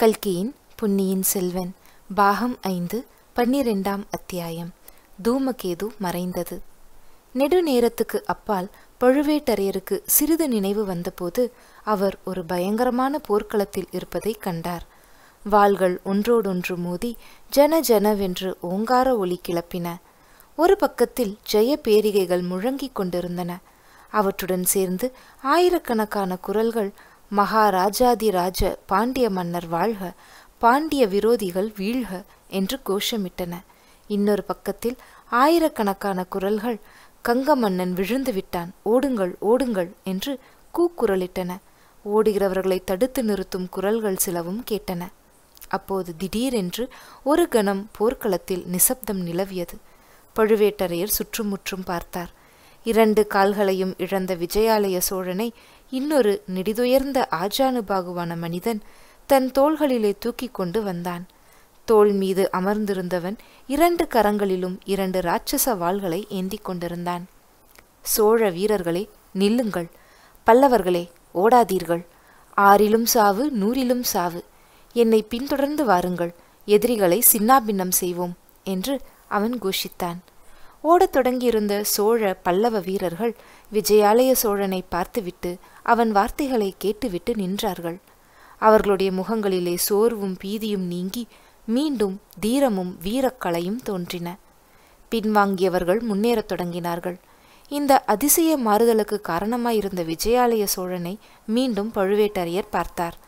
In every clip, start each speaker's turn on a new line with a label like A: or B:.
A: கல்கியின் புன்னியின் செல்வன் பாகம் ஐந்து பன்னிரெண்டாம் அத்தியாயம் தூமகேது மறைந்தது நெடுநேரத்துக்கு அப்பால் பழுவேட்டரையருக்கு சிறிது நினைவு வந்தபோது அவர் ஒரு பயங்கரமான போர்க்களத்தில் இருப்பதை கண்டார் வாள்கள் ஒன்றோடொன்று மோதி ஜன ஜனவென்று ஓங்கார ஒளி கிளப்பின ஒரு பக்கத்தில் ஜெய பேரிகைகள் முழங்கிக் கொண்டிருந்தன அவற்றுடன் சேர்ந்து ஆயிரக்கணக்கான குரல்கள் மகாராஜாதிராஜ பாண்டிய மன்னர் வாழ்க பாண்டிய விரோதிகள் வீழ்க என்று கோஷமிட்டன இன்னொரு பக்கத்தில் ஆயிரக்கணக்கான குரல்கள் கங்க மன்னன் விழுந்து விட்டான் ஓடுங்கள் ஓடுங்கள் என்று கூக்குரலிட்டன ஓடுகிறவர்களை தடுத்து நிறுத்தும் குரல்கள் சிலவும் கேட்டன அப்போது திடீரென்று ஒரு கணம் போர்க்களத்தில் நிசப்தம் நிலவியது பழுவேட்டரையர் சுற்றுமுற்றும் பார்த்தார் இரண்டு கால்களையும் இழந்த விஜயாலய சோழனை இன்னொரு நெடிதுயர்ந்த ஆஜானுபாகுவான மனிதன் தன் தோள்களிலே தூக்கி கொண்டு வந்தான் தோள் மீது அமர்ந்திருந்தவன் இரண்டு கரங்களிலும் இரண்டு ராட்சச வாள்களை ஏந்திக் கொண்டிருந்தான் சோழ வீரர்களே நில்லுங்கள் பல்லவர்களே ஓடாதீர்கள் ஆறிலும் சாவு நூறிலும் சாவு என்னை பின்தொடர்ந்து வாருங்கள் எதிரிகளை சின்னாபின்னம் செய்வோம் என்று அவன் கோஷித்தான் ஓடத் தொடங்கியிருந்த சோழ பல்லவ வீரர்கள் விஜயாலய சோழனை பார்த்துவிட்டு அவன் வார்த்தைகளை கேட்டுவிட்டு நின்றார்கள் அவர்களுடைய முகங்களிலே சோர்வும் பீதியும் நீங்கி மீண்டும் தீரமும் வீரக்கலையும் தோன்றின பின்வாங்கியவர்கள் முன்னேறத் தொடங்கினார்கள் இந்த அதிசய மாறுதலுக்கு காரணமாயிருந்த விஜயாலய சோழனை மீண்டும் பழுவேட்டரையர் பார்த்தார்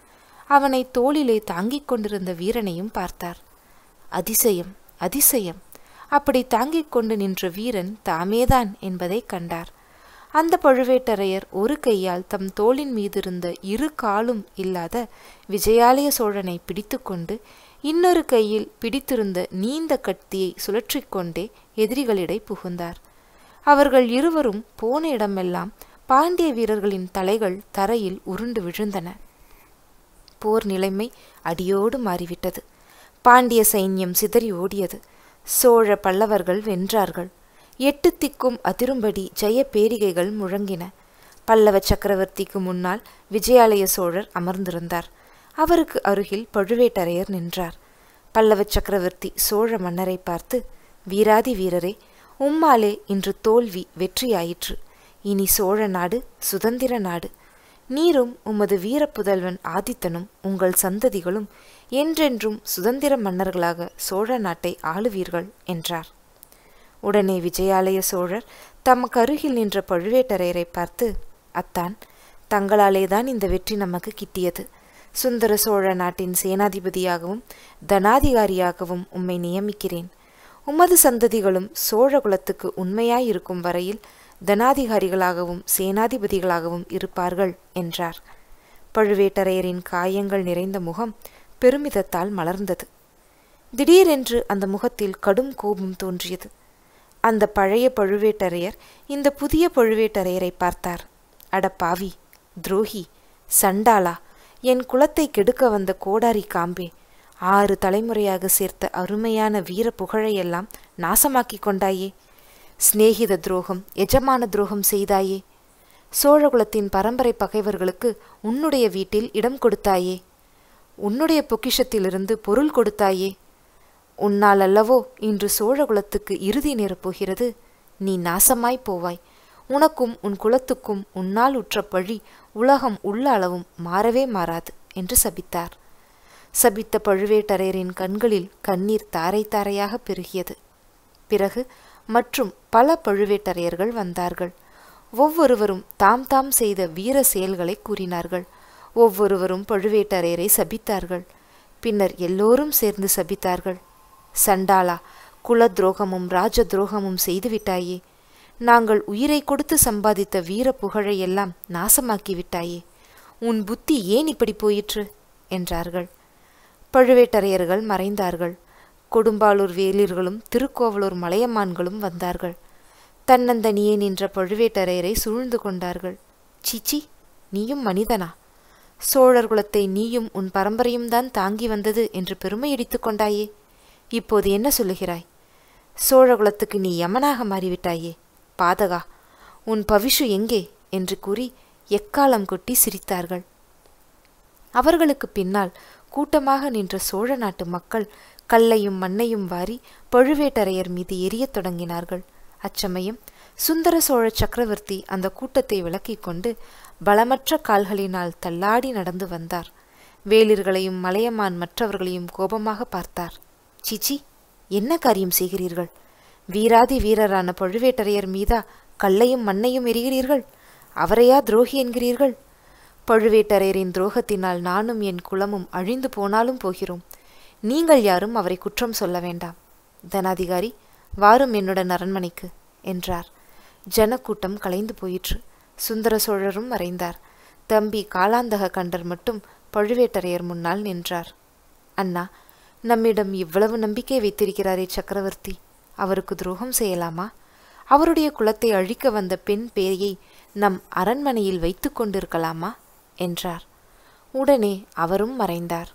A: அவனை தோளிலே தாங்கிக் கொண்டிருந்த வீரனையும் பார்த்தார் அதிசயம் அதிசயம் அப்படி தாங்கிக் கொண்டு நின்ற வீரன் தாமேதான் என்பதை கண்டார் அந்த பழுவேட்டரையர் ஒரு கையால் தம் தோளின் மீதிருந்த இரு காலும் இல்லாத விஜயாலய சோழனை பிடித்துக்கொண்டு இன்னொரு கையில் பிடித்திருந்த நீந்த கத்தியை சுழற்றிக்கொண்டே எதிரிகளிடை புகுந்தார் அவர்கள் இருவரும் போன இடமெல்லாம் பாண்டிய வீரர்களின் தலைகள் தரையில் உருண்டு விழுந்தன போர் நிலைமை அடியோடு மாறிவிட்டது பாண்டிய சைன்யம் சிதறி ஓடியது சோழ பல்லவர்கள் வென்றார்கள் எட்டு திக்கும் அதிரும்படி ஜெய பேரிகைகள் முழங்கின பல்லவ சக்கரவர்த்திக்கு முன்னால் விஜயாலய சோழர் அமர்ந்திருந்தார் அவருக்கு அருகில் பழுவேட்டரையர் நின்றார் பல்லவ சக்கரவர்த்தி சோழ மன்னரை பார்த்து வீராதி வீரரே உம்மாலே இன்று தோல்வி வெற்றியாயிற்று இனி சோழ நாடு சுதந்திர நாடு நீரும் உமது வீரப்புதல்வன் ஆதித்தனும் உங்கள் சந்ததிகளும் என்றென்றும் சுதந்திர மன்னர்களாக சோழ நாட்டை ஆளுவீர்கள் என்றார் உடனே விஜயாலய சோழர் தமக்கு அருகில் நின்ற பழுவேட்டரையரை பார்த்து அத்தான் தங்களாலே தான் இந்த வெற்றி நமக்கு கிட்டியது சுந்தர சோழ நாட்டின் சேனாதிபதியாகவும் தனாதிகாரியாகவும் உம்மை நியமிக்கிறேன் உமது சந்ததிகளும் சோழ குலத்துக்கு உண்மையாயிருக்கும் வரையில் தனாதிகாரிகளாகவும் சேனாதிபதிகளாகவும் இருப்பார்கள் என்றார் பழுவேட்டரையரின் காயங்கள் நிறைந்த முகம் பெருமிதத்தால் மலர்ந்தது திடீரென்று அந்த முகத்தில் கடும் கோபம் தோன்றியது அந்த பழைய பழுவேட்டரையர் இந்த புதிய பழுவேட்டரையரை பார்த்தார் அடப்பாவி துரோகி சண்டாளா என் குலத்தை கெடுக்க வந்த கோடாரி காம்பே ஆறு தலைமுறையாக சேர்த்த அருமையான வீர புகழையெல்லாம் நாசமாக்கிக் கொண்டாயே சிநேகித துரோகம் எஜமான துரோகம் செய்தாயே சோழகுலத்தின் பரம்பரை பகைவர்களுக்கு உன்னுடைய வீட்டில் இடம் கொடுத்தாயே உன்னுடைய பொக்கிஷத்திலிருந்து பொருள் கொடுத்தாயே உன்னால் அல்லவோ இன்று சோழகுலத்துக்கு இறுதி நேரப்போகிறது நீ நாசமாய் போவாய் உனக்கும் உன் குலத்துக்கும் உன்னால் உற்ற பழி உலகம் உள்ள அளவும் மாறவே மாறாது என்று சபித்தார் சபித்த பழுவேட்டரையரின் கண்களில் கண்ணீர் தாரை தாரையாக பெருகியது பிறகு மற்றும் பல பழுவேட்டரையர்கள் வந்தார்கள் ஒவ்வொருவரும் தாம் தாம் செய்த வீர செயல்களை கூறினார்கள் ஒவ்வொருவரும் பழுவேட்டரையரை சபித்தார்கள் பின்னர் எல்லோரும் சேர்ந்து சபித்தார்கள் சண்டாளா குல துரோகமும் ராஜ துரோகமும் செய்துவிட்டாயே நாங்கள் உயிரை கொடுத்து சம்பாதித்த வீர புகழையெல்லாம் நாசமாக்கிவிட்டாயே உன் புத்தி ஏன் இப்படி போயிற்று என்றார்கள் பழுவேட்டரையர்கள் மறைந்தார்கள் கொடும்பாளூர் வேலிர்களும் திருக்கோவலூர் மலையமான்களும் வந்தார்கள் தன்னந்தனியே நின்ற பழுவேட்டரையரை சூழ்ந்து கொண்டார்கள் சீச்சி நீயும் மனிதனா சோழர் குலத்தை நீயும் உன் பரம்பரையும் தான் தாங்கி வந்தது என்று பெருமையடித்து கொண்டாயே இப்போது என்ன சொல்லுகிறாய் சோழகுலத்துக்கு நீ யமனாக மாறிவிட்டாயே பாதகா உன் பவிஷு எங்கே என்று கூறி எக்காலம் கொட்டி சிரித்தார்கள் அவர்களுக்கு பின்னால் கூட்டமாக நின்ற சோழ நாட்டு மக்கள் கல்லையும் மண்ணையும் வாரி பழுவேட்டரையர் மீது எரிய தொடங்கினார்கள் அச்சமயம் சுந்தர சோழ சக்கரவர்த்தி அந்த கூட்டத்தை விளக்கிக் கொண்டு பலமற்ற கால்களினால் தள்ளாடி நடந்து வந்தார் வேலிர்களையும் மலையமான் மற்றவர்களையும் கோபமாக பார்த்தார் சிச்சி என்ன காரியம் செய்கிறீர்கள் வீராதி வீரரான பழுவேட்டரையர் மீதா கல்லையும் மண்ணையும் எரிகிறீர்கள் அவரையா துரோகி என்கிறீர்கள் பழுவேட்டரையரின் துரோகத்தினால் நானும் என் குலமும் அழிந்து போனாலும் போகிறோம் நீங்கள் யாரும் அவரை குற்றம் சொல்ல வேண்டாம் தனாதிகாரி வாரும் என்னுடன் அரண்மனைக்கு என்றார் ஜனக்கூட்டம் கலைந்து போயிற்று சுந்தர சோழரும் மறைந்தார் தம்பி காலாந்தக கண்டர் மட்டும் பழுவேட்டரையர் முன்னால் நின்றார் அண்ணா நம்மிடம் இவ்வளவு நம்பிக்கை வைத்திருக்கிறாரே சக்கரவர்த்தி அவருக்கு துரோகம் செய்யலாமா அவருடைய குலத்தை அழிக்க வந்த பெண் பேயை நம் அரண்மனையில் வைத்து கொண்டிருக்கலாமா என்றார் உடனே அவரும் மறைந்தார்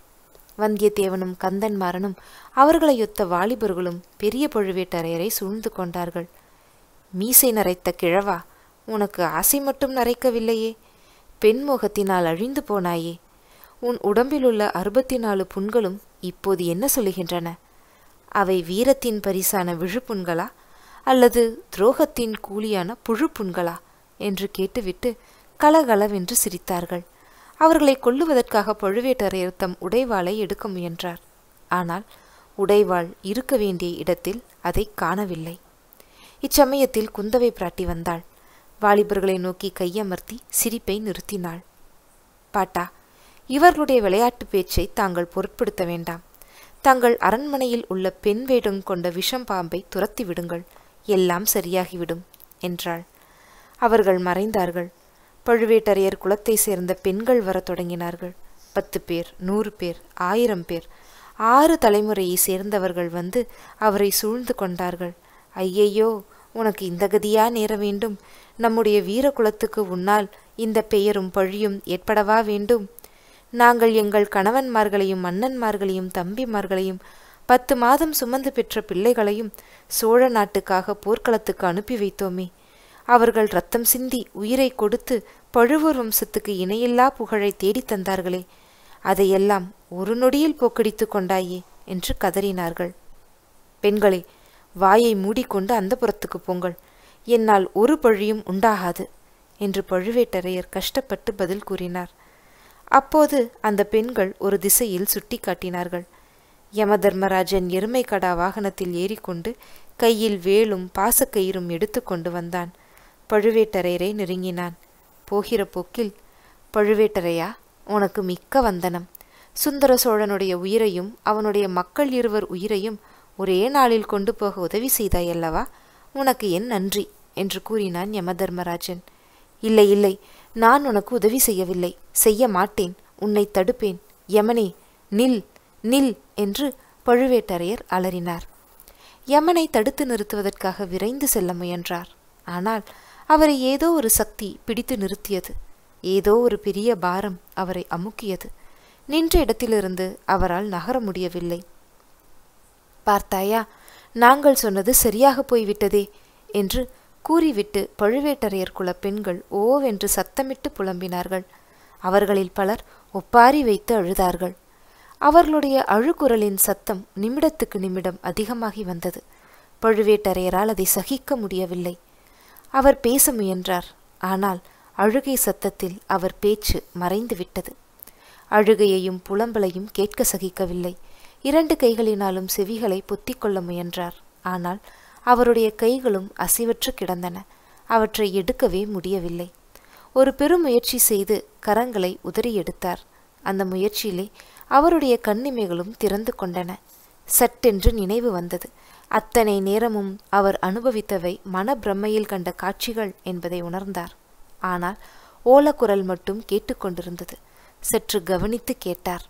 A: வந்தியத்தேவனும் அவர்களை யொத்த வாலிபர்களும் பெரிய பழுவேட்டரையரை சூழ்ந்து கொண்டார்கள் மீசை நரைத்த கிழவா உனக்கு ஆசை மட்டும் நரைக்கவில்லையே பெண்முகத்தினால் அழிந்து போனாயே உன் உடம்பிலுள்ள அறுபத்தி நாலு புண்களும் இப்போது என்ன சொல்லுகின்றன அவை வீரத்தின் பரிசான விழுப்புண்களா அல்லது துரோகத்தின் கூலியான புழுப்புண்களா என்று கேட்டுவிட்டு கலகலவென்று சிரித்தார்கள் அவர்களை கொல்லுவதற்காக பழுவேட்டரையர் தம் உடைவாளை எடுக்க முயன்றார் ஆனால் உடைவாள் இருக்க வேண்டிய இடத்தில் அதை காணவில்லை இச்சமயத்தில் குந்தவை பிராட்டி வந்தாள் வாலிபர்களை நோக்கி கையமர்த்தி சிரிப்பை நிறுத்தினாள் பாட்டா இவர்களுடைய விளையாட்டு பேச்சை தாங்கள் பொருட்படுத்த வேண்டாம் தங்கள் அரண்மனையில் உள்ள பெண் வேடம் கொண்ட விஷம் பாம்பை துரத்தி விடுங்கள் எல்லாம் சரியாகிவிடும் என்றாள் அவர்கள் மறைந்தார்கள் பழுவேட்டரையர் குலத்தை சேர்ந்த பெண்கள் வர தொடங்கினார்கள் பத்து பேர் நூறு பேர் ஆயிரம் பேர் ஆறு தலைமுறையை சேர்ந்தவர்கள் வந்து அவரை சூழ்ந்து கொண்டார்கள் ஐயையோ உனக்கு இந்த கதியா நேர வேண்டும் நம்முடைய வீரகுலத்துக்கு உன்னால் இந்த பெயரும் பழியும் ஏற்படவா வேண்டும் நாங்கள் எங்கள் கணவன்மார்களையும் அண்ணன்மார்களையும் தம்பிமார்களையும் பத்து மாதம் சுமந்து பெற்ற பிள்ளைகளையும் சோழ நாட்டுக்காக போர்க்களத்துக்கு அனுப்பி வைத்தோமே அவர்கள் ரத்தம் சிந்தி உயிரை கொடுத்து பழுவூர் வம்சத்துக்கு இணையில்லா புகழை தேடித் தந்தார்களே அதையெல்லாம் ஒரு நொடியில் போக்கடித்து கொண்டாயே என்று கதறினார்கள் பெண்களே வாயை மூடிக்கொண்டு அந்த புறத்துக்கு போங்கள் என்னால் ஒரு பழியும் உண்டாகாது என்று பழுவேட்டரையர் கஷ்டப்பட்டு பதில் கூறினார் அப்போது அந்த பெண்கள் ஒரு திசையில் சுட்டி காட்டினார்கள் யமதர்மராஜன் எருமைக்கடா வாகனத்தில் ஏறிக்கொண்டு கையில் வேலும் பாசக்கயிறும் எடுத்து கொண்டு வந்தான் பழுவேட்டரையரை நெருங்கினான் போகிற போக்கில் பழுவேட்டரையா உனக்கு மிக்க வந்தனம் சுந்தர சோழனுடைய உயிரையும் அவனுடைய மக்கள் இருவர் உயிரையும் ஒரே நாளில் கொண்டு போக உதவி செய்தாயல்லவா உனக்கு என் நன்றி என்று கூறினான் யமதர்மராஜன் இல்லை இல்லை நான் உனக்கு உதவி செய்யவில்லை செய்ய மாட்டேன் உன்னை தடுப்பேன் யமனே நில் நில் என்று பழுவேட்டரையர் அலறினார் யமனை தடுத்து நிறுத்துவதற்காக விரைந்து செல்ல முயன்றார் ஆனால் அவரை ஏதோ ஒரு சக்தி பிடித்து நிறுத்தியது ஏதோ ஒரு பெரிய பாரம் அவரை அமுக்கியது நின்ற இடத்திலிருந்து அவரால் நகர முடியவில்லை பார்த்தாயா நாங்கள் சொன்னது சரியாக போய்விட்டதே என்று கூறிவிட்டு பழுவேட்டரையர் குல பெண்கள் ஓவென்று சத்தமிட்டு புலம்பினார்கள் அவர்களில் பலர் ஒப்பாரி வைத்து அழுதார்கள் அவர்களுடைய அழுகுரலின் சத்தம் நிமிடத்துக்கு நிமிடம் அதிகமாகி வந்தது பழுவேட்டரையரால் அதை சகிக்க முடியவில்லை அவர் பேச முயன்றார் ஆனால் அழுகை சத்தத்தில் அவர் பேச்சு மறைந்து விட்டது அழுகையையும் புலம்பலையும் கேட்க சகிக்கவில்லை இரண்டு கைகளினாலும் செவிகளை பொத்திக்கொள்ள முயன்றார் ஆனால் அவருடைய கைகளும் அசிவற்று கிடந்தன அவற்றை எடுக்கவே முடியவில்லை ஒரு பெருமுயற்சி செய்து கரங்களை உதறி எடுத்தார் அந்த முயற்சியிலே அவருடைய கண்ணிமைகளும் திறந்து கொண்டன சட்டென்று நினைவு வந்தது அத்தனை நேரமும் அவர் அனுபவித்தவை மனப்பிரம்மையில் கண்ட காட்சிகள் என்பதை உணர்ந்தார் ஆனால் ஓலக்குரல் மட்டும் கேட்டுக்கொண்டிருந்தது சற்று கவனித்து கேட்டார்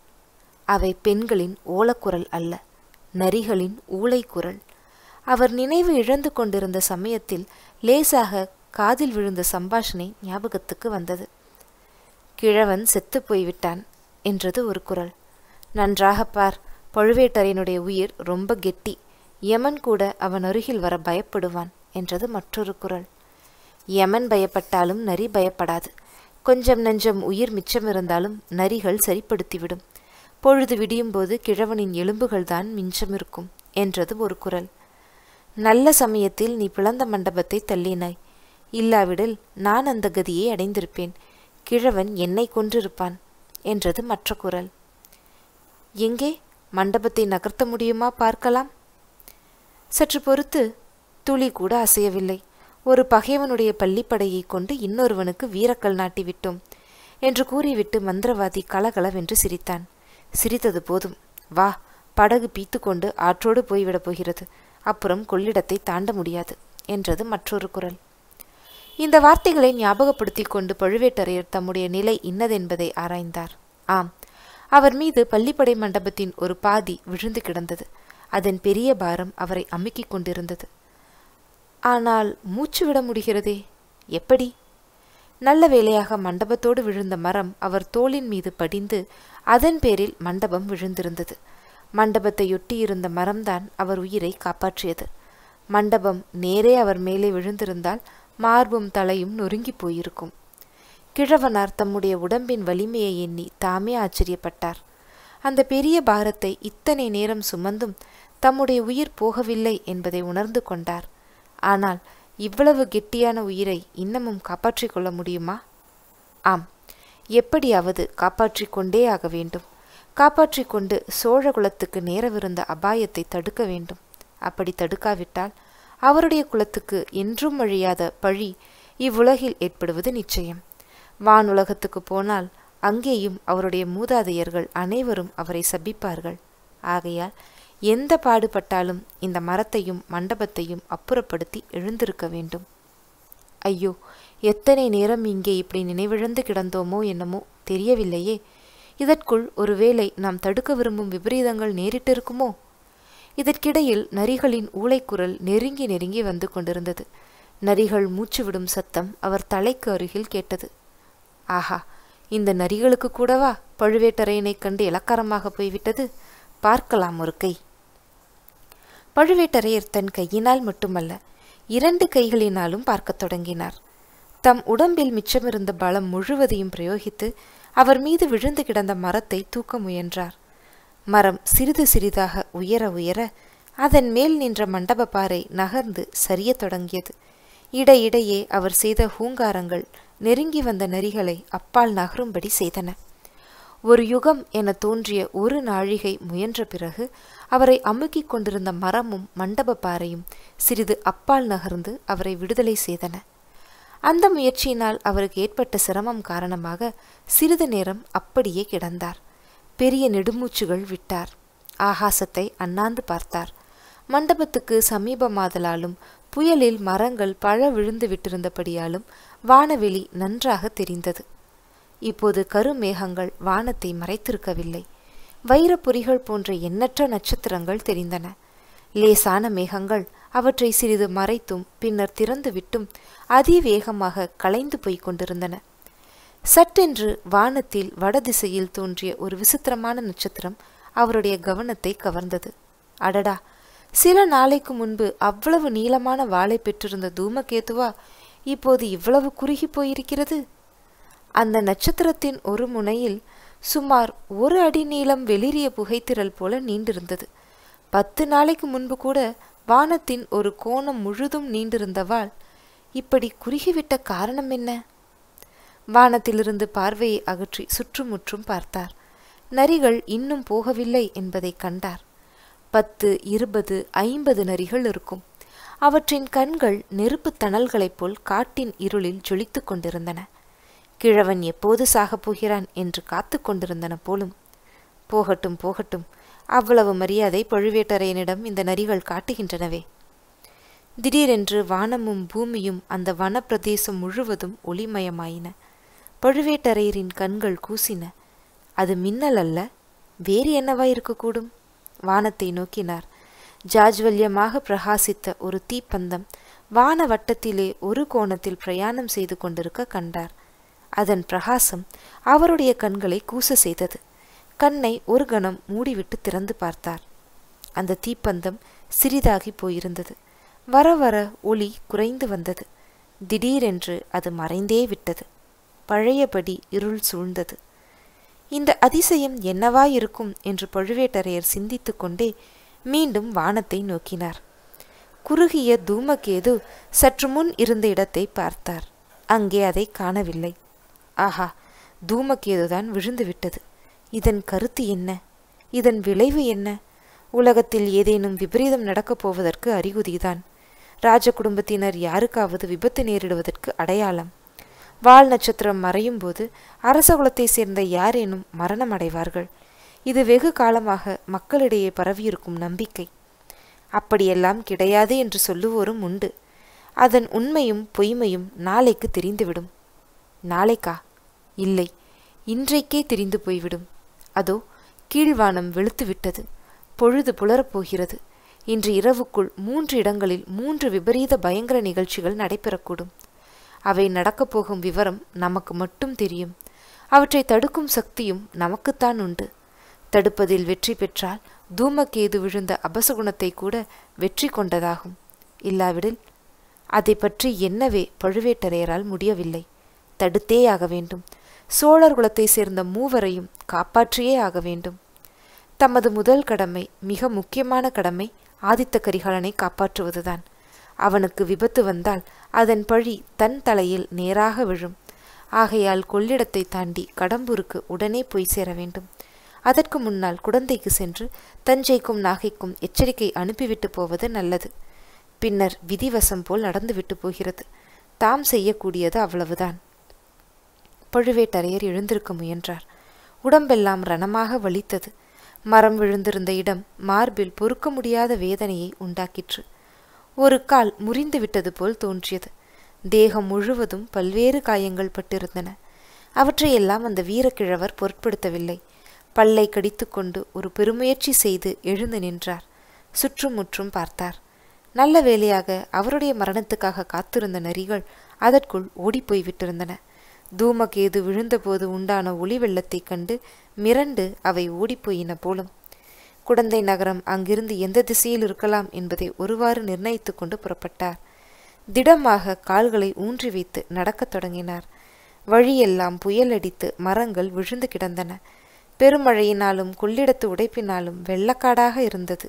A: அவை பெண்களின் ஓலக்குரல் அல்ல நரிகளின் ஊளைக்குரல் அவர் நினைவு இழந்து கொண்டிருந்த சமயத்தில் லேசாக காதில் விழுந்த சம்பாஷணை ஞாபகத்துக்கு வந்தது கிழவன் செத்து போய்விட்டான் என்றது ஒரு குரல் நன்றாக பார் பழுவேட்டரையனுடைய உயிர் ரொம்ப கெட்டி யமன் கூட அவன் அருகில் வர பயப்படுவான் என்றது மற்றொரு குரல் யமன் பயப்பட்டாலும் நரி பயப்படாது கொஞ்சம் நஞ்சம் உயிர் மிச்சம் இருந்தாலும் நரிகள் சரிப்படுத்திவிடும் பொழுது விடியும் போது கிழவனின் எலும்புகள் தான் மிஞ்சம் இருக்கும் என்றது ஒரு குரல் நல்ல சமயத்தில் நீ பிளந்த மண்டபத்தை தள்ளினாய் இல்லாவிடில் நான் அந்த கதியை அடைந்திருப்பேன் கிழவன் என்னை கொன்றிருப்பான் என்றது மற்ற குரல் எங்கே மண்டபத்தை நகர்த்த முடியுமா பார்க்கலாம் சற்று பொறுத்து துளி கூட அசையவில்லை ஒரு பகைவனுடைய பள்ளிப்படையை கொண்டு இன்னொருவனுக்கு வீரக்கல் நாட்டிவிட்டோம் என்று கூறிவிட்டு மந்திரவாதி கலகலவென்று சிரித்தான் சிரித்தது போதும் வா படகு பீத்துக்கொண்டு ஆற்றோடு போய்விடப் போகிறது அப்புறம் கொள்ளிடத்தை தாண்ட முடியாது என்றது மற்றொரு குரல் இந்த வார்த்தைகளை ஞாபகப்படுத்தி கொண்டு பழுவேட்டரையர் தம்முடைய நிலை இன்னதென்பதை ஆராய்ந்தார் ஆம் அவர் மீது பள்ளிப்படை மண்டபத்தின் ஒரு பாதி விழுந்து கிடந்தது அதன் பெரிய பாரம் அவரை அமுக்கிக் கொண்டிருந்தது ஆனால் மூச்சு விட முடிகிறதே எப்படி நல்ல வேளையாக மண்டபத்தோடு விழுந்த மரம் அவர் தோளின் மீது படிந்து அதன் பேரில் மண்டபம் விழுந்திருந்தது மண்டபத்தையொட்டி இருந்த மரம்தான் அவர் உயிரை காப்பாற்றியது மண்டபம் நேரே அவர் மேலே விழுந்திருந்தால் மார்பும் தலையும் நொறுங்கி போயிருக்கும் கிழவனார் தம்முடைய உடம்பின் வலிமையை எண்ணி தாமே ஆச்சரியப்பட்டார் அந்த பெரிய பாரத்தை இத்தனை நேரம் சுமந்தும் தம்முடைய உயிர் போகவில்லை என்பதை உணர்ந்து கொண்டார் ஆனால் இவ்வளவு கெட்டியான உயிரை இன்னமும் காப்பாற்றிக் கொள்ள முடியுமா ஆம் எப்படியாவது காப்பாற்றிக் கொண்டே ஆக வேண்டும் காப்பாற்றிக் கொண்டு சோழ குலத்துக்கு நேரவிருந்த அபாயத்தை தடுக்க வேண்டும் அப்படி தடுக்காவிட்டால் அவருடைய குலத்துக்கு என்றும் அழியாத பழி இவ்வுலகில் ஏற்படுவது நிச்சயம் வானுலகத்துக்கு போனால் அங்கேயும் அவருடைய மூதாதையர்கள் அனைவரும் அவரை சபிப்பார்கள் ஆகையால் எந்த பாடுபட்டாலும் இந்த மரத்தையும் மண்டபத்தையும் அப்புறப்படுத்தி எழுந்திருக்க வேண்டும் ஐயோ எத்தனை நேரம் இங்கே இப்படி நினைவிழந்து கிடந்தோமோ என்னமோ தெரியவில்லையே இதற்குள் ஒருவேளை நாம் தடுக்க விரும்பும் விபரீதங்கள் நேரிட்டிருக்குமோ இதற்கிடையில் நரிகளின் ஊளைக்குரல் நெருங்கி நெருங்கி வந்து கொண்டிருந்தது நரிகள் மூச்சுவிடும் சத்தம் அவர் தலைக்கு அருகில் கேட்டது ஆஹா இந்த நரிகளுக்கு கூடவா பழுவேட்டரையனை கண்டு இலக்காரமாக போய்விட்டது பார்க்கலாம் ஒரு கை பழுவேட்டரையர் தன் கையினால் மட்டுமல்ல இரண்டு கைகளினாலும் பார்க்கத் தொடங்கினார் தம் உடம்பில் மிச்சமிருந்த பலம் முழுவதையும் பிரயோகித்து அவர் மீது விழுந்து கிடந்த மரத்தை தூக்க முயன்றார் மரம் சிறிது சிறிதாக உயர உயர அதன் மேல் நின்ற மண்டப பாறை நகர்ந்து சரிய தொடங்கியது இடையிடையே அவர் செய்த ஹூங்காரங்கள் நெருங்கி வந்த நரிகளை அப்பால் நகரும்படி செய்தன ஒரு யுகம் என தோன்றிய ஒரு நாழிகை முயன்ற பிறகு அவரை அமுக்கிக் கொண்டிருந்த மரமும் மண்டப பாறையும் சிறிது அப்பால் நகர்ந்து அவரை விடுதலை செய்தன அந்த முயற்சியினால் அவருக்கு ஏற்பட்ட சிரமம் காரணமாக சிறிது நேரம் அப்படியே கிடந்தார் பெரிய நெடுமூச்சுகள் விட்டார் ஆகாசத்தை அண்ணாந்து பார்த்தார் மண்டபத்துக்கு சமீபமாதலாலும் புயலில் மரங்கள் பழ விழுந்து விட்டிருந்தபடியாலும் வானவெளி நன்றாக தெரிந்தது இப்போது கருமேகங்கள் வானத்தை மறைத்திருக்கவில்லை வைரப்பொறிகள் போன்ற எண்ணற்ற நட்சத்திரங்கள் தெரிந்தன லேசான மேகங்கள் அவற்றை சிறிது மறைத்தும் பின்னர் திறந்துவிட்டும் அதிவேகமாக கலைந்து போய்க் கொண்டிருந்தன சட்டென்று வானத்தில் வடதிசையில் தோன்றிய ஒரு விசித்திரமான நட்சத்திரம் அவருடைய கவனத்தை கவர்ந்தது அடடா சில நாளைக்கு முன்பு அவ்வளவு நீளமான வாளை பெற்றிருந்த தூமகேத்துவா இப்போது இவ்வளவு குறுகி போயிருக்கிறது அந்த நட்சத்திரத்தின் ஒரு முனையில் சுமார் ஒரு அடி நீளம் வெளிரிய புகைத்திரல் போல நீண்டிருந்தது பத்து நாளைக்கு முன்பு கூட வானத்தின் ஒரு கோணம் முழுதும் நீண்டிருந்தவாள் இப்படி குறுகிவிட்ட காரணம் என்ன வானத்திலிருந்து பார்வையை அகற்றி சுற்றுமுற்றும் பார்த்தார் நரிகள் இன்னும் போகவில்லை என்பதை கண்டார் பத்து இருபது ஐம்பது நரிகள் இருக்கும் அவற்றின் கண்கள் நெருப்பு தணல்களைப் போல் காட்டின் இருளில் ஜொலித்துக் கொண்டிருந்தன கிழவன் எப்போது சாகப் போகிறான் என்று காத்து கொண்டிருந்தன போலும் போகட்டும் போகட்டும் அவ்வளவு மரியாதை பழுவேட்டரையனிடம் இந்த நரிகள் காட்டுகின்றனவே திடீரென்று வானமும் பூமியும் அந்த வனப்பிரதேசம் முழுவதும் ஒளிமயமாயின பழுவேட்டரையரின் கண்கள் கூசின அது மின்னல் அல்ல வேறு என்னவா இருக்கக்கூடும் வானத்தை நோக்கினார் ஜாஜ்வல்யமாக பிரகாசித்த ஒரு தீப்பந்தம் வான வட்டத்திலே ஒரு கோணத்தில் பிரயாணம் செய்து கொண்டிருக்க கண்டார் அதன் பிரகாசம் அவருடைய கண்களை கூச செய்தது கண்ணை ஒரு கணம் மூடிவிட்டு திறந்து பார்த்தார் அந்த தீப்பந்தம் சிறிதாகி போயிருந்தது வர வர ஒளி குறைந்து வந்தது திடீரென்று அது மறைந்தே விட்டது பழையபடி இருள் சூழ்ந்தது இந்த அதிசயம் என்னவாயிருக்கும் என்று பழுவேட்டரையர் சிந்தித்து கொண்டே மீண்டும் வானத்தை நோக்கினார் குறுகிய தூமகேது சற்று முன் இருந்த இடத்தை பார்த்தார் அங்கே அதை காணவில்லை ஆஹா தூமக்கேதுதான் விழுந்து விட்டது இதன் கருத்து என்ன இதன் விளைவு என்ன உலகத்தில் ஏதேனும் விபரீதம் நடக்கப் போவதற்கு அறிகுதிதான் ராஜ குடும்பத்தினர் யாருக்காவது விபத்து நேரிடுவதற்கு அடையாளம் வால் நட்சத்திரம் மறையும் போது அரச குலத்தை சேர்ந்த யாரேனும் மரணம் அடைவார்கள் இது வெகு காலமாக மக்களிடையே பரவியிருக்கும் நம்பிக்கை அப்படியெல்லாம் கிடையாது என்று சொல்லுவோரும் உண்டு அதன் உண்மையும் பொய்மையும் நாளைக்கு தெரிந்துவிடும் நாளைக்கா இல்லை இன்றைக்கே தெரிந்து போய்விடும் அதோ கீழ்வானம் வெளுத்துவிட்டது பொழுது புலரப்போகிறது இன்று இரவுக்குள் மூன்று இடங்களில் மூன்று விபரீத பயங்கர நிகழ்ச்சிகள் நடைபெறக்கூடும் அவை நடக்கப் போகும் விவரம் நமக்கு மட்டும் தெரியும் அவற்றை தடுக்கும் சக்தியும் நமக்குத்தான் உண்டு தடுப்பதில் வெற்றி பெற்றால் தூமக்கேது விழுந்த அபசகுணத்தை கூட வெற்றி கொண்டதாகும் இல்லாவிடில் அதை பற்றி என்னவே பழுவேட்டரையரால் முடியவில்லை தடுத்தேயாக வேண்டும் சோழர் குலத்தை சேர்ந்த மூவரையும் காப்பாற்றியே ஆக வேண்டும் தமது முதல் கடமை மிக முக்கியமான கடமை ஆதித்த கரிகாலனை காப்பாற்றுவதுதான் அவனுக்கு விபத்து வந்தால் அதன் பழி தன் தலையில் நேராக விழும் ஆகையால் கொள்ளிடத்தை தாண்டி கடம்பூருக்கு உடனே போய் சேர வேண்டும் அதற்கு முன்னால் குடந்தைக்கு சென்று தஞ்சைக்கும் நாகைக்கும் எச்சரிக்கை அனுப்பிவிட்டு போவது நல்லது பின்னர் விதிவசம் போல் நடந்துவிட்டு போகிறது தாம் செய்யக்கூடியது அவ்வளவுதான் பழுவேட்டரையர் எழுந்திருக்க முயன்றார் உடம்பெல்லாம் ரணமாக வலித்தது மரம் விழுந்திருந்த இடம் மார்பில் பொறுக்க முடியாத வேதனையை உண்டாக்கிற்று ஒரு கால் முறிந்து விட்டது போல் தோன்றியது தேகம் முழுவதும் பல்வேறு காயங்கள் பட்டிருந்தன அவற்றையெல்லாம் அந்த வீரக்கிழவர் பொருட்படுத்தவில்லை பல்லை கடித்துக்கொண்டு ஒரு பெருமுயற்சி செய்து எழுந்து நின்றார் சுற்றுமுற்றும் பார்த்தார் நல்ல வேலையாக அவருடைய மரணத்துக்காக காத்திருந்த நரிகள் அதற்குள் ஓடிப்போய் விட்டிருந்தன தூமகேது விழுந்தபோது உண்டான ஒளி வெள்ளத்தைக் கண்டு மிரண்டு அவை ஓடிப்போயின போலும் குடந்தை நகரம் அங்கிருந்து எந்த திசையில் இருக்கலாம் என்பதை ஒருவாறு நிர்ணயித்து கொண்டு புறப்பட்டார் திடமாக கால்களை ஊன்றி வைத்து நடக்கத் தொடங்கினார் வழியெல்லாம் புயல் அடித்து மரங்கள் விழுந்து கிடந்தன பெருமழையினாலும் கொள்ளிடத்து உடைப்பினாலும் வெள்ளக்காடாக இருந்தது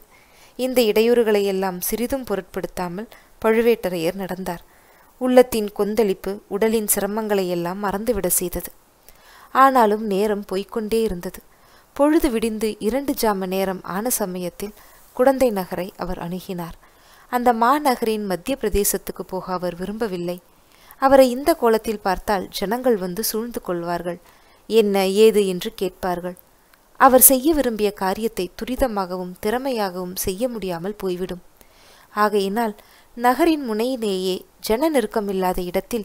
A: இந்த இடையூறுகளை எல்லாம் சிறிதும் பொருட்படுத்தாமல் பழுவேட்டரையர் நடந்தார் உள்ளத்தின் கொந்தளிப்பு உடலின் சிரமங்களை எல்லாம் மறந்துவிட செய்தது ஆனாலும் நேரம் போய்கொண்டே இருந்தது பொழுது விடிந்து இரண்டு ஜாம நேரம் ஆன சமயத்தில் குடந்தை நகரை அவர் அணுகினார் அந்த மாநகரின் மத்திய பிரதேசத்துக்கு போக அவர் விரும்பவில்லை அவரை இந்த கோலத்தில் பார்த்தால் ஜனங்கள் வந்து சூழ்ந்து கொள்வார்கள் என்ன ஏது என்று கேட்பார்கள் அவர் செய்ய விரும்பிய காரியத்தை துரிதமாகவும் திறமையாகவும் செய்ய முடியாமல் போய்விடும் ஆகையினால் நகரின் முனையிலேயே ஜன நெருக்கமில்லாத இடத்தில்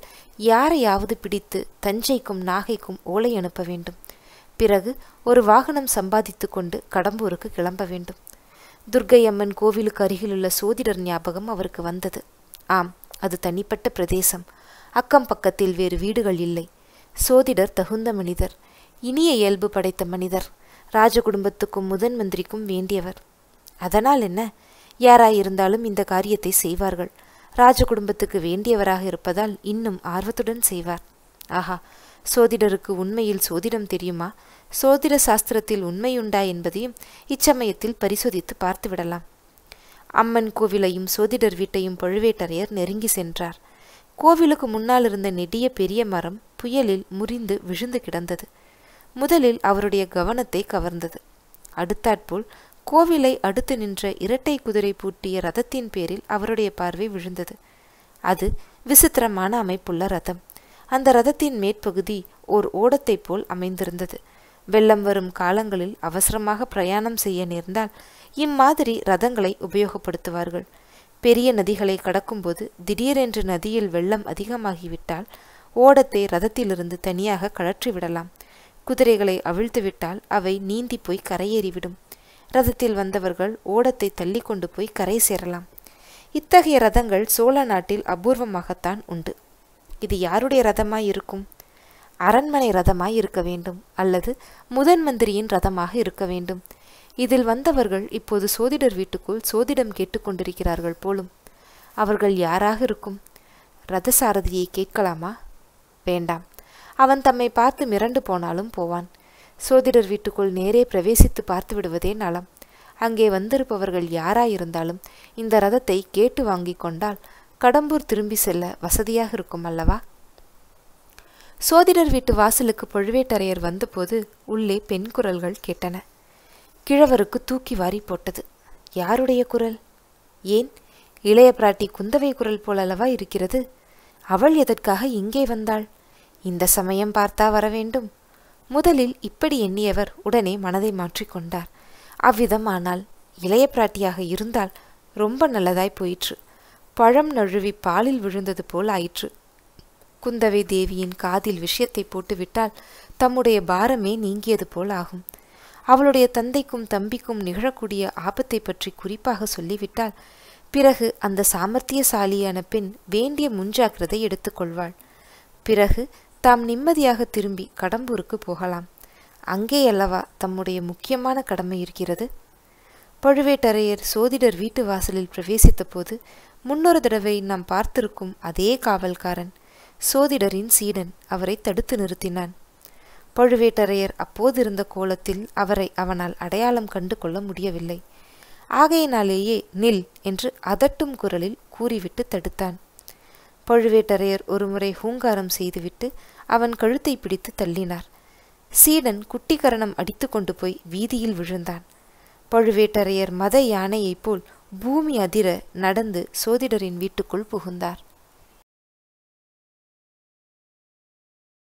A: யாரையாவது பிடித்து தஞ்சைக்கும் நாகைக்கும் ஓலை அனுப்ப வேண்டும் பிறகு ஒரு வாகனம் சம்பாதித்து கொண்டு கடம்பூருக்கு கிளம்ப வேண்டும் துர்கையம்மன் கோவிலுக்கு அருகிலுள்ள சோதிடர் ஞாபகம் அவருக்கு வந்தது ஆம் அது தனிப்பட்ட பிரதேசம் அக்கம் பக்கத்தில் வேறு வீடுகள் இல்லை சோதிடர் தகுந்த மனிதர் இனிய இயல்பு படைத்த மனிதர் ராஜ குடும்பத்துக்கும் முதன் மந்திரிக்கும் வேண்டியவர் அதனால் என்ன யாராயிருந்தாலும் இந்த காரியத்தை செய்வார்கள் ராஜ குடும்பத்துக்கு வேண்டியவராக இருப்பதால் இன்னும் ஆர்வத்துடன் செய்வார் ஆஹா சோதிடருக்கு உண்மையில் சோதிடம் தெரியுமா சோதிட சாஸ்திரத்தில் உண்மையுண்டா என்பதையும் இச்சமயத்தில் பரிசோதித்து பார்த்துவிடலாம் அம்மன் கோவிலையும் சோதிடர் வீட்டையும் பழுவேட்டரையர் நெருங்கி சென்றார் கோவிலுக்கு முன்னால் இருந்த நெடிய பெரிய மரம் புயலில் முறிந்து விழுந்து கிடந்தது முதலில் அவருடைய கவனத்தை கவர்ந்தது அடுத்தாற்போல் கோவிலை அடுத்து நின்ற இரட்டை குதிரை பூட்டிய ரதத்தின் பேரில் அவருடைய பார்வை விழுந்தது அது விசித்திரமான அமைப்புள்ள ரதம் அந்த ரதத்தின் மேற்பகுதி ஓர் ஓடத்தை போல் அமைந்திருந்தது வெள்ளம் வரும் காலங்களில் அவசரமாக பிரயாணம் செய்ய நேர்ந்தால் இம்மாதிரி ரதங்களை உபயோகப்படுத்துவார்கள் பெரிய நதிகளை கடக்கும்போது திடீரென்று நதியில் வெள்ளம் அதிகமாகிவிட்டால் ஓடத்தை ரதத்திலிருந்து தனியாக கழற்றிவிடலாம் குதிரைகளை அவிழ்த்துவிட்டால் அவை நீந்தி போய் கரையேறிவிடும் ரதத்தில் வந்தவர்கள் ஓடத்தை தள்ளி கொண்டு போய் கரை சேரலாம் இத்தகைய ரதங்கள் சோழ நாட்டில் அபூர்வமாகத்தான் உண்டு இது யாருடைய ரதமாய் இருக்கும் அரண்மனை ரதமாய் இருக்க வேண்டும் அல்லது முதன் மந்திரியின் ரதமாக இருக்க வேண்டும் இதில் வந்தவர்கள் இப்போது சோதிடர் வீட்டுக்குள் சோதிடம் கேட்டுக்கொண்டிருக்கிறார்கள் போலும் அவர்கள் யாராக இருக்கும் ரதசாரதியை கேட்கலாமா வேண்டாம் அவன் தம்மை பார்த்து மிரண்டு போனாலும் போவான் சோதிடர் வீட்டுக்குள் நேரே பிரவேசித்து பார்த்து விடுவதே நலம் அங்கே வந்திருப்பவர்கள் யாராயிருந்தாலும் இந்த ரதத்தை கேட்டு வாங்கி கொண்டால் கடம்பூர் திரும்பி செல்ல வசதியாக இருக்கும் அல்லவா சோதிடர் வீட்டு வாசலுக்கு பொழுவேட்டரையர் வந்தபோது உள்ளே பெண் குரல்கள் கேட்டன கிழவருக்கு தூக்கி வாரி போட்டது யாருடைய குரல் ஏன் இளைய பிராட்டி குந்தவை குரல் போலல்லவா இருக்கிறது அவள் எதற்காக இங்கே வந்தாள் இந்த சமயம் பார்த்தா வர வேண்டும் முதலில் இப்படி எண்ணியவர் உடனே மனதை மாற்றிக்கொண்டார் ஆனால் இளைய பிராட்டியாக இருந்தால் ரொம்ப நல்லதாய் போயிற்று பழம் நழுவி பாலில் விழுந்தது போல் ஆயிற்று குந்தவை தேவியின் காதில் விஷயத்தை போட்டுவிட்டால் தம்முடைய பாரமே நீங்கியது போல் ஆகும் அவளுடைய தந்தைக்கும் தம்பிக்கும் நிகழக்கூடிய ஆபத்தை பற்றி குறிப்பாக சொல்லிவிட்டால் பிறகு அந்த சாமர்த்தியசாலியான பெண் வேண்டிய முன்ஜாக்கிரதை எடுத்துக்கொள்வாள் பிறகு தாம் நிம்மதியாக திரும்பி கடம்பூருக்கு போகலாம் அங்கேயல்லவா தம்முடைய முக்கியமான கடமை இருக்கிறது பழுவேட்டரையர் சோதிடர் வீட்டு வாசலில் பிரவேசித்த போது முன்னொரு தடவை நாம் பார்த்திருக்கும் அதே காவல்காரன் சோதிடரின் சீடன் அவரை தடுத்து நிறுத்தினான் பழுவேட்டரையர் அப்போதிருந்த கோலத்தில் அவரை அவனால் அடையாளம் கண்டு கொள்ள முடியவில்லை ஆகையினாலேயே நில் என்று அதட்டும் குரலில் கூறிவிட்டு தடுத்தான் பழுவேட்டரையர் ஒருமுறை ஹூங்காரம் செய்துவிட்டு அவன் கழுத்தை பிடித்து தள்ளினார் சீடன் குட்டிக்கரணம் அடித்து கொண்டு போய் வீதியில் விழுந்தான் பழுவேட்டரையர் மத யானையைப் போல் பூமி அதிர நடந்து சோதிடரின் வீட்டுக்குள் புகுந்தார்